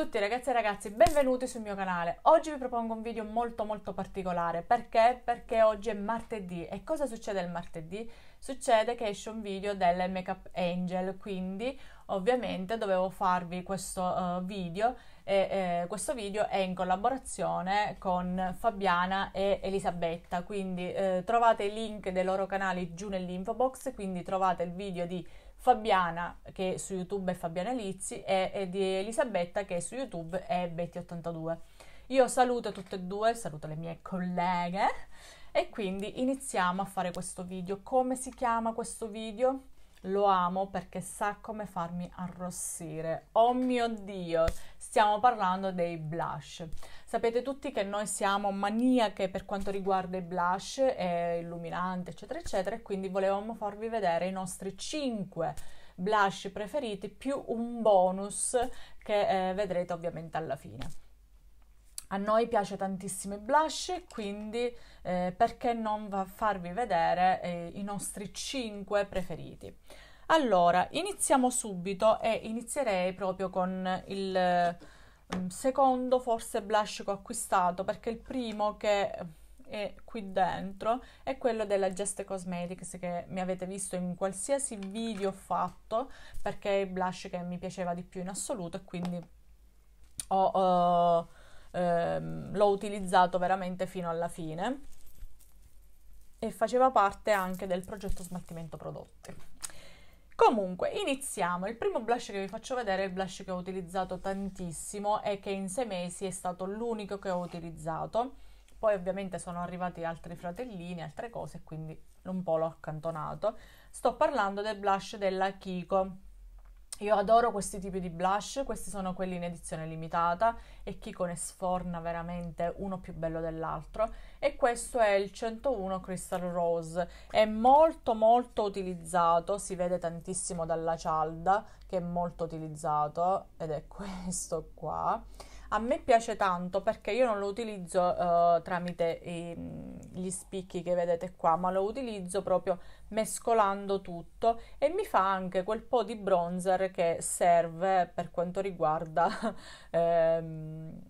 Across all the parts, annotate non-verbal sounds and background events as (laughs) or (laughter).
tutti ragazzi e ragazzi, benvenuti sul mio canale. Oggi vi propongo un video molto molto particolare, perché? Perché oggi è martedì e cosa succede il martedì? Succede che esce un video del Makeup Angel, quindi ovviamente dovevo farvi questo uh, video e eh, questo video è in collaborazione con Fabiana e Elisabetta, quindi eh, trovate i link dei loro canali giù nell'info box, quindi trovate il video di Fabiana che su YouTube è Fabiana Lizzi e, e di Elisabetta che su YouTube è Betty82. Io saluto tutte e due, saluto le mie colleghe e quindi iniziamo a fare questo video. Come si chiama questo video? Lo amo perché sa come farmi arrossire. Oh mio Dio, stiamo parlando dei blush. Sapete tutti che noi siamo maniache per quanto riguarda i blush e illuminante, eccetera, eccetera, e quindi volevamo farvi vedere i nostri 5 blush preferiti più un bonus che eh, vedrete ovviamente alla fine. A noi piace tantissimo i blush, quindi eh, perché non farvi vedere eh, i nostri 5 preferiti? Allora, iniziamo subito e inizierei proprio con il Mm, secondo forse blush che ho acquistato perché il primo che è qui dentro è quello della Geste Cosmetics che mi avete visto in qualsiasi video fatto perché è il blush che mi piaceva di più in assoluto e quindi ho, uh, ehm, l'ho utilizzato veramente fino alla fine e faceva parte anche del progetto smaltimento prodotti Comunque, iniziamo. Il primo blush che vi faccio vedere è il blush che ho utilizzato tantissimo e che in sei mesi è stato l'unico che ho utilizzato. Poi ovviamente sono arrivati altri fratellini, altre cose, quindi un po' l'ho accantonato. Sto parlando del blush della Kiko io adoro questi tipi di blush, questi sono quelli in edizione limitata e Kiko ne sforna veramente uno più bello dell'altro e questo è il 101 Crystal Rose, è molto molto utilizzato, si vede tantissimo dalla cialda che è molto utilizzato ed è (laughs) questo qua. A me piace tanto perché io non lo utilizzo uh, tramite i, mm, gli spicchi che vedete qua, ma lo utilizzo proprio mescolando tutto e mi fa anche quel po' di bronzer che serve per quanto riguarda, (laughs) ehm,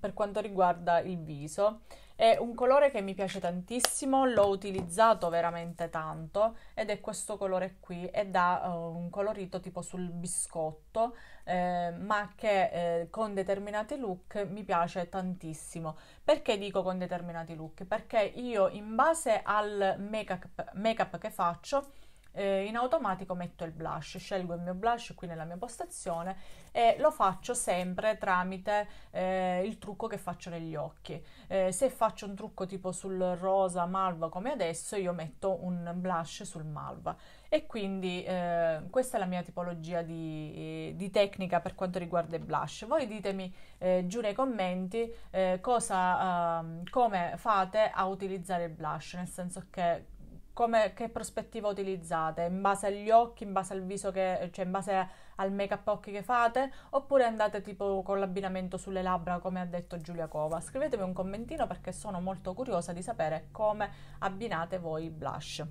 per quanto riguarda il viso. È un colore che mi piace tantissimo, l'ho utilizzato veramente tanto ed è questo colore qui è da uh, eh, un colorito tipo sul biscotto, eh, ma che eh, con determinati look mi piace tantissimo. Perché dico con determinati look? Perché io in base al make-up, make-up che faccio eh, in automatico metto il blush, scelgo il mio blush qui nella mia postazione e lo faccio sempre tramite eh, il trucco che faccio negli occhi. Eh, se faccio un trucco tipo sul rosa malva come adesso, io metto un blush sul malva e quindi eh, questa è la mia tipologia di, di, tecnica per quanto riguarda i blush. Voi ditemi eh, giù nei commenti eh, cosa, ehm, come fate a utilizzare il blush, nel senso che come, che prospettiva utilizzate? In base agli occhi, in base al viso, che, cioè in base al make-up occhi che fate? Oppure andate tipo con l'abbinamento sulle labbra, come ha detto Giulia Cova? Scrivetemi un commentino perché sono molto curiosa di sapere come abbinate voi i blush.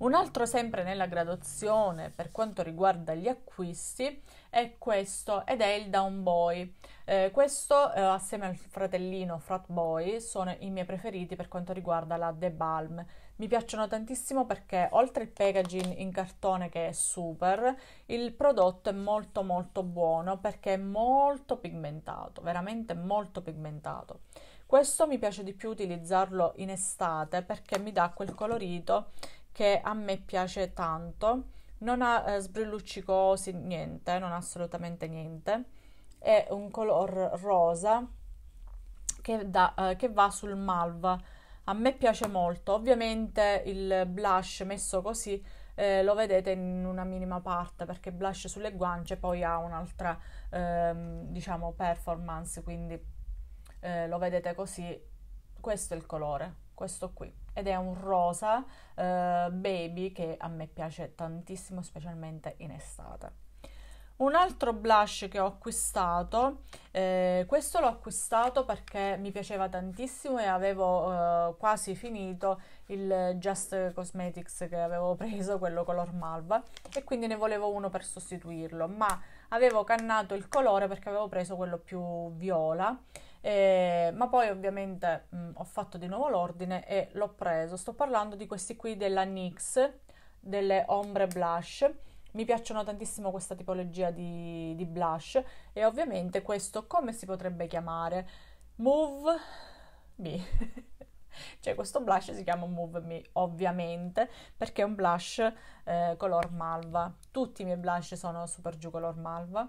Un altro sempre nella graduazione per quanto riguarda gli acquisti è questo ed è il Down Boy. Eh, questo eh, assieme al fratellino Frat Boy sono i miei preferiti per quanto riguarda la The Balm. Mi piacciono tantissimo perché oltre il packaging in cartone che è super, il prodotto è molto molto buono perché è molto pigmentato, veramente molto pigmentato. Questo mi piace di più utilizzarlo in estate perché mi dà quel colorito che a me piace tanto, non ha eh, sbrilluccicosi, niente, non ha assolutamente niente, è un color rosa che, da, eh, che va sul malva, a me piace molto, ovviamente il blush messo così eh, lo vedete in una minima parte perché blush sulle guance poi ha un'altra ehm, diciamo performance quindi eh, lo vedete così questo è il colore questo qui ed è un rosa eh, baby che a me piace tantissimo specialmente in estate un altro blush che ho acquistato, eh, questo l'ho acquistato perché mi piaceva tantissimo e avevo eh, quasi finito il Just Cosmetics che avevo (laughs) preso, quello color malva, e quindi ne volevo uno per sostituirlo, ma avevo cannato il colore perché avevo preso quello più viola eh, ma poi ovviamente mh, ho fatto di nuovo l'ordine e l'ho preso. Sto parlando di questi qui della NYX, delle ombre blush. Mi piacciono tantissimo questa tipologia di, di blush e ovviamente questo come si potrebbe chiamare? Move Me. (laughs) cioè questo blush si chiama Move Me ovviamente perché è un blush eh, color malva. Tutti i miei blush sono super giù color malva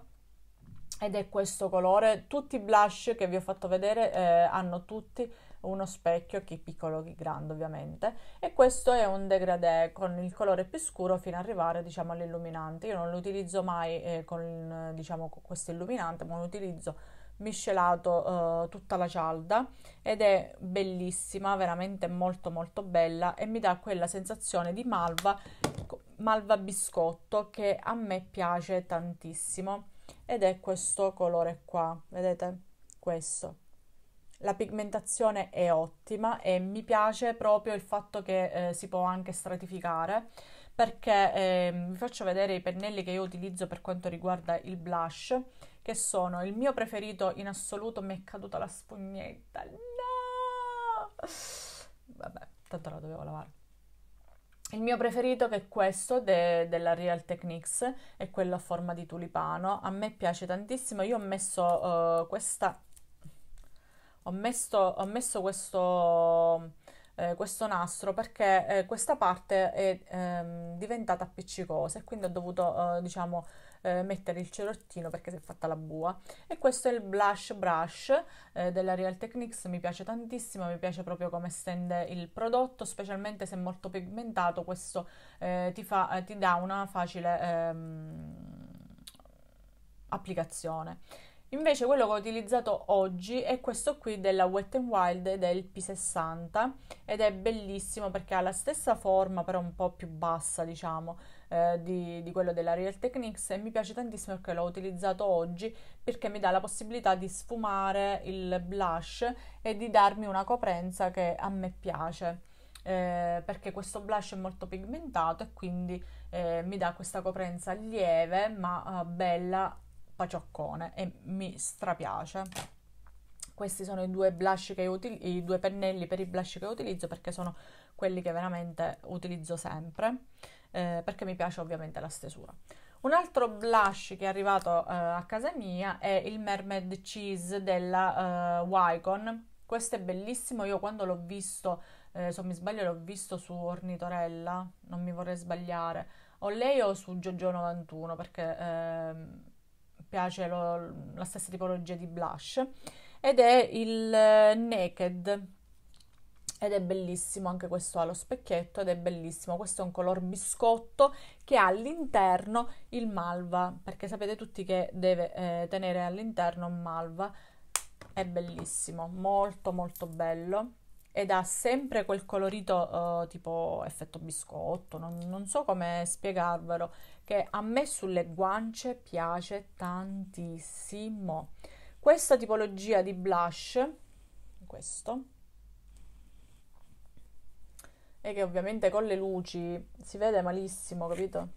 ed è questo colore. Tutti i blush che vi ho fatto vedere eh, hanno tutti uno specchio, chi piccolo chi grande ovviamente, e questo è un degradé con il colore più scuro fino ad arrivare diciamo all'illuminante. Io non lo utilizzo mai eh, con diciamo con questo illuminante, ma lo utilizzo miscelato eh, tutta la cialda ed è bellissima, veramente molto molto bella e mi dà quella sensazione di malva, malva biscotto che a me piace tantissimo ed è questo colore qua, vedete? Questo. La pigmentazione è ottima e mi piace proprio il fatto che eh, si può anche stratificare perché eh, vi faccio vedere i pennelli che io utilizzo per quanto riguarda il blush che sono il mio preferito in assoluto mi è caduta la spugnetta no vabbè tanto la dovevo lavare il mio preferito che è questo de- della Real Techniques, è quello a forma di tulipano, a me piace tantissimo, io ho messo uh, questa, ho messo, ho messo questo, eh, questo, nastro perché eh, questa parte è ehm, diventata appiccicosa e quindi ho dovuto, eh, diciamo, eh, mettere il cerottino perché si è fatta la bua e questo è il blush brush eh, della Real Techniques mi piace tantissimo mi piace proprio come stende il prodotto specialmente se molto pigmentato questo eh, ti, fa, eh, ti, dà una facile ehm, applicazione Invece quello che ho utilizzato oggi è questo qui della Wet n Wild ed è il P60 ed è bellissimo perché ha la stessa forma però un po' più bassa diciamo eh, di, di, quello della Real Techniques e mi piace tantissimo perché l'ho utilizzato oggi perché mi dà la possibilità di sfumare il blush e di darmi una coprenza che a me piace. Eh, perché questo blush è molto pigmentato e quindi eh, mi dà questa coprenza lieve ma eh, bella pacioccone e mi strapiace questi sono i due, util- i due pennelli per i blush che utilizzo perché sono quelli che veramente utilizzo sempre eh, perché mi piace ovviamente la stesura. Un altro blush che è arrivato eh, a casa mia è il Mermaid Cheese della eh, Wycon. Questo è bellissimo, io quando l'ho visto, eh, se mi sbaglio l'ho visto su Ornitorella, non mi vorrei sbagliare, o lei o su Giorgio 91 perché eh, piace lo, la stessa tipologia di blush ed è il eh, Naked ed è bellissimo anche questo ha lo specchietto ed è bellissimo questo è un color biscotto che ha all'interno il malva perché sapete tutti che deve eh, tenere all'interno un malva è bellissimo molto molto bello ed ha sempre quel colorito eh, tipo effetto biscotto non, non so come spiegarvelo che a me sulle guance piace tantissimo questa tipologia di blush questo e che ovviamente con le luci si vede malissimo, capito?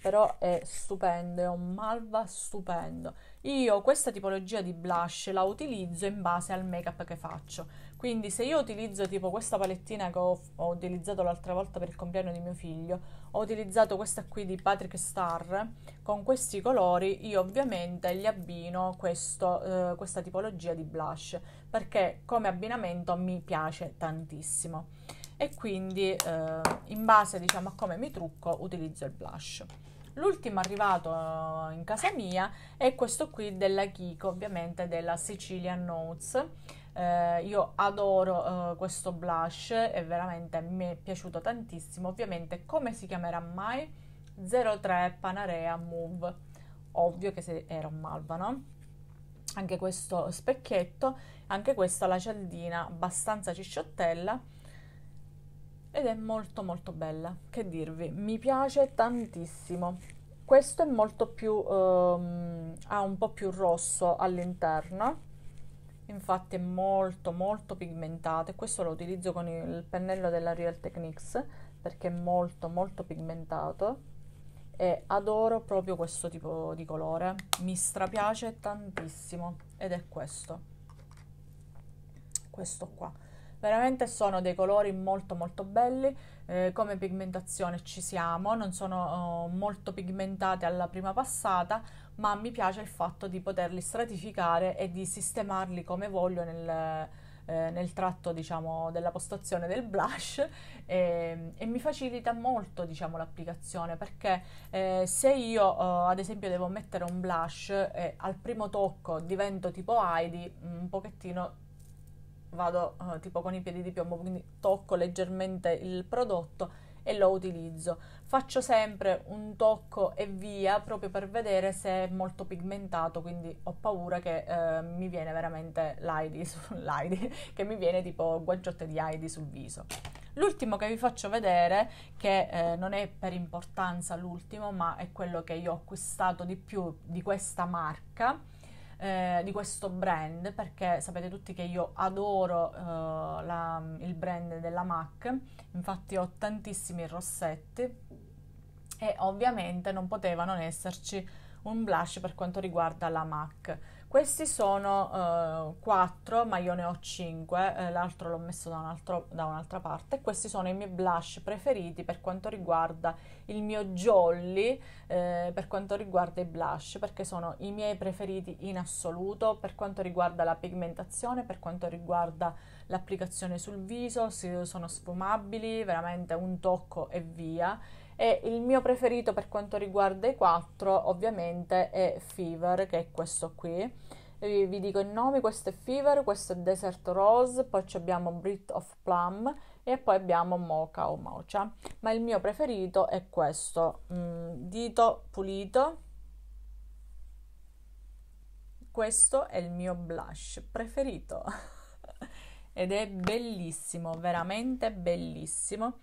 Però è stupendo, è un malva stupendo. Io questa tipologia di blush la utilizzo in base al make-up che faccio. Quindi se io utilizzo tipo questa palettina che ho, ho utilizzato l'altra volta per il compleanno di mio figlio, ho utilizzato questa qui di Patrick Star, con questi colori io ovviamente gli abbino questo, eh, questa tipologia di blush, perché come abbinamento mi piace tantissimo e quindi eh, in base diciamo, a come mi trucco utilizzo il blush. L'ultimo arrivato eh, in casa mia è questo qui della Kiko, ovviamente della Sicilian Notes. Eh, io adoro eh, questo blush e veramente mi è piaciuto tantissimo. Ovviamente come si chiamerà mai? 03 Panarea Move. Ovvio che se era un malva, no? Anche questo specchietto, anche questa la cialdina abbastanza cicciottella ed è molto molto bella, che dirvi, mi piace tantissimo. Questo è molto più, um, ha un po' più rosso all'interno, infatti è molto molto pigmentato e questo lo utilizzo con il pennello della Real Techniques perché è molto molto pigmentato e adoro proprio questo tipo di colore, mi strapiace tantissimo ed è questo, questo qua veramente sono dei colori molto molto belli eh, come pigmentazione ci siamo non sono oh, molto pigmentate alla prima passata ma mi piace il fatto di poterli stratificare e di sistemarli come voglio nel, eh, nel tratto diciamo, della postazione del blush eh, e, mi facilita molto diciamo, l'applicazione perché eh, se io oh, ad esempio devo mettere un blush e al primo tocco divento tipo Heidi un pochettino vado eh, tipo con i piedi di piombo, quindi tocco leggermente il prodotto e lo utilizzo. Faccio sempre un tocco e via proprio per vedere se è molto pigmentato, quindi ho paura che eh, mi viene veramente l'AIDI, (laughs) l'AIDI, che mi viene tipo guanciotte di AIDI sul viso. L'ultimo che vi faccio vedere, che eh, non è per importanza l'ultimo, ma è quello che io ho acquistato di più di questa marca, eh, di questo brand, perché sapete tutti che io adoro eh, la, il brand della MAC, infatti ho tantissimi rossetti e ovviamente non poteva non esserci un blush per quanto riguarda la MAC. Questi sono eh, 4, ma io ne ho 5, eh, l'altro l'ho messo da, un altro, da, un'altra parte. Questi sono i miei blush preferiti per quanto riguarda il mio jolly, eh, per quanto riguarda i blush, perché sono i miei preferiti in assoluto per quanto riguarda la pigmentazione, per quanto riguarda l'applicazione sul viso, se sono sfumabili, veramente un tocco e via e il mio preferito per quanto riguarda i quattro, ovviamente, è Fever, che è questo qui. Vi, vi dico i nomi, questo è Fever, questo è Desert Rose, poi abbiamo Brit of Plum e poi abbiamo Mocha o Mocha. Ma il mio preferito è questo, mm, dito pulito. Questo è il mio blush preferito (laughs) ed è bellissimo, veramente bellissimo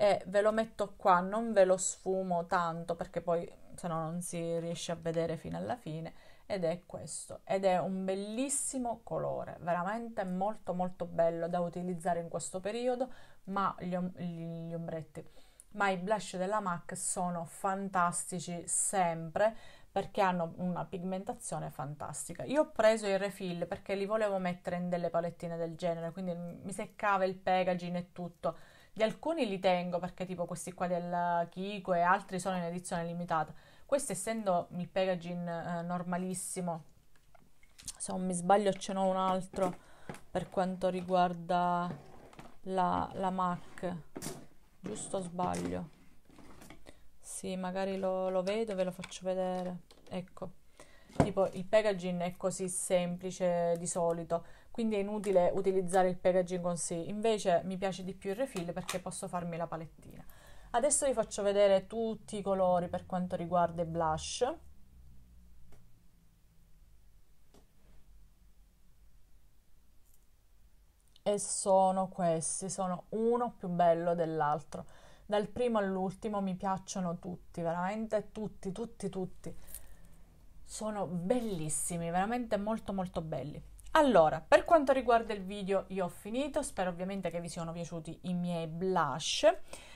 e ve lo metto qua, non ve lo sfumo tanto perché poi se no non si riesce a vedere fino alla fine ed è questo ed è un bellissimo colore veramente molto molto bello da utilizzare in questo periodo ma gli, om- gli ombretti ma i blush della MAC sono fantastici sempre perché hanno una pigmentazione fantastica. Io ho preso i refill perché li volevo mettere in delle palettine del genere, quindi mi seccava il packaging e tutto di alcuni li tengo perché tipo questi qua del Kiko e altri sono in edizione limitata. Questo essendo il packaging eh, normalissimo, se non mi sbaglio ce n'ho un altro per quanto riguarda la, la MAC. Giusto o sbaglio? Sì, magari lo, lo vedo, ve lo faccio vedere. Ecco, tipo il packaging è così semplice di solito quindi è inutile utilizzare il packaging con sé, invece mi piace di più il refill perché posso farmi la palettina. Adesso vi faccio vedere tutti i colori per quanto riguarda i blush. E sono questi, sono uno più bello dell'altro. Dal primo all'ultimo mi piacciono tutti, veramente tutti, tutti, tutti. Sono bellissimi, veramente molto molto belli. Allora, per quanto riguarda il video io ho finito, spero ovviamente che vi siano piaciuti i miei blush.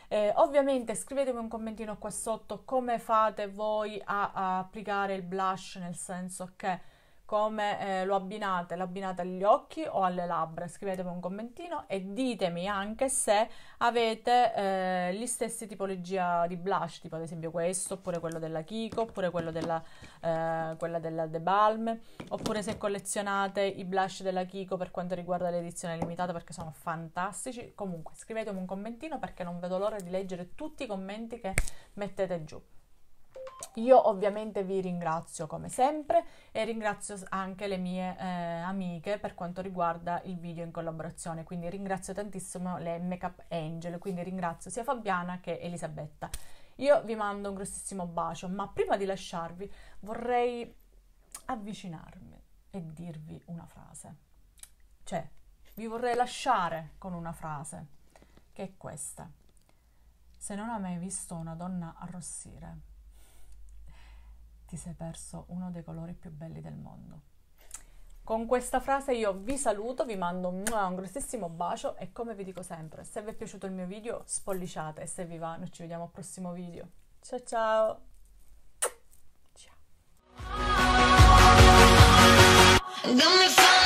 Eh, ovviamente scrivetemi un commentino qua sotto come fate voi a, a applicare il blush, nel senso che come eh, lo abbinate, l'abbinate agli occhi o alle labbra, scrivetemi un commentino e ditemi anche se avete eh, gli stessi tipologia di blush, tipo ad esempio questo, oppure quello della Kiko, oppure quello della, eh, quella della De Balm, oppure se collezionate i blush della Kiko per quanto riguarda l'edizione limitata perché sono fantastici. Comunque scrivetemi un commentino perché non vedo l'ora di leggere tutti i commenti che mettete giù. Io ovviamente vi ringrazio come sempre e ringrazio anche le mie eh, amiche per quanto riguarda il video in collaborazione, quindi ringrazio tantissimo le Makeup Angel, quindi ringrazio sia Fabiana che Elisabetta. Io vi mando un grossissimo bacio, ma prima di lasciarvi vorrei avvicinarmi e dirvi una frase. Cioè, vi vorrei lasciare con una frase, che è questa. Se non hai mai visto una donna arrossire, ti sei perso uno dei colori più belli del mondo. Con questa frase io vi saluto, vi mando un grossissimo bacio e come vi dico sempre, se vi è piaciuto il mio video spolliciate e se vi va noi ci vediamo al prossimo video. Ciao ciao! ciao.